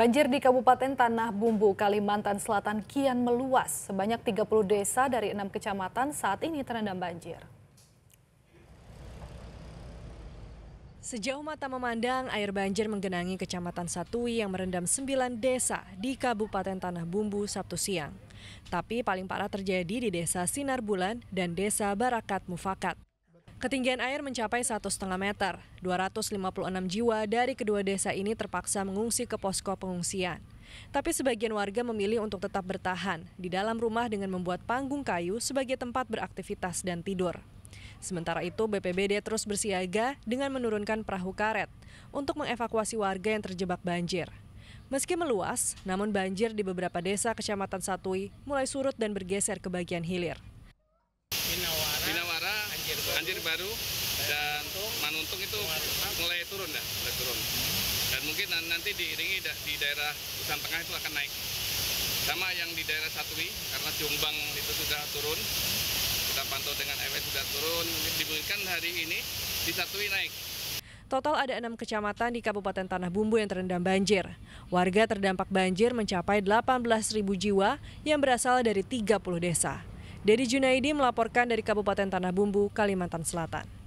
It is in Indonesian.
Banjir di Kabupaten Tanah Bumbu, Kalimantan Selatan kian meluas. Sebanyak 30 desa dari 6 kecamatan saat ini terendam banjir. Sejauh mata memandang, air banjir menggenangi Kecamatan Satui yang merendam 9 desa di Kabupaten Tanah Bumbu Sabtu siang. Tapi paling parah terjadi di Desa Sinar Bulan dan Desa Barakat Mufakat. Ketinggian air mencapai 1,5 meter. 256 jiwa dari kedua desa ini terpaksa mengungsi ke posko pengungsian. Tapi sebagian warga memilih untuk tetap bertahan di dalam rumah dengan membuat panggung kayu sebagai tempat beraktivitas dan tidur. Sementara itu, BPBD terus bersiaga dengan menurunkan perahu karet untuk mengevakuasi warga yang terjebak banjir. Meski meluas, namun banjir di beberapa desa Kecamatan Satui mulai surut dan bergeser ke bagian hilir banjir baru dan Manuntung itu mulai turun dah, mulai turun. Dan mungkin nanti diiringi di daerah Pusat Tengah itu akan naik. Sama yang di daerah Satwi, karena Jombang itu sudah turun. Kita pantau dengan MS sudah turun. Dimungkinkan hari ini di Satwi naik. Total ada enam kecamatan di Kabupaten Tanah Bumbu yang terendam banjir. Warga terdampak banjir mencapai 18.000 jiwa yang berasal dari 30 desa. Dedi Junaidi melaporkan dari Kabupaten Tanah Bumbu, Kalimantan Selatan.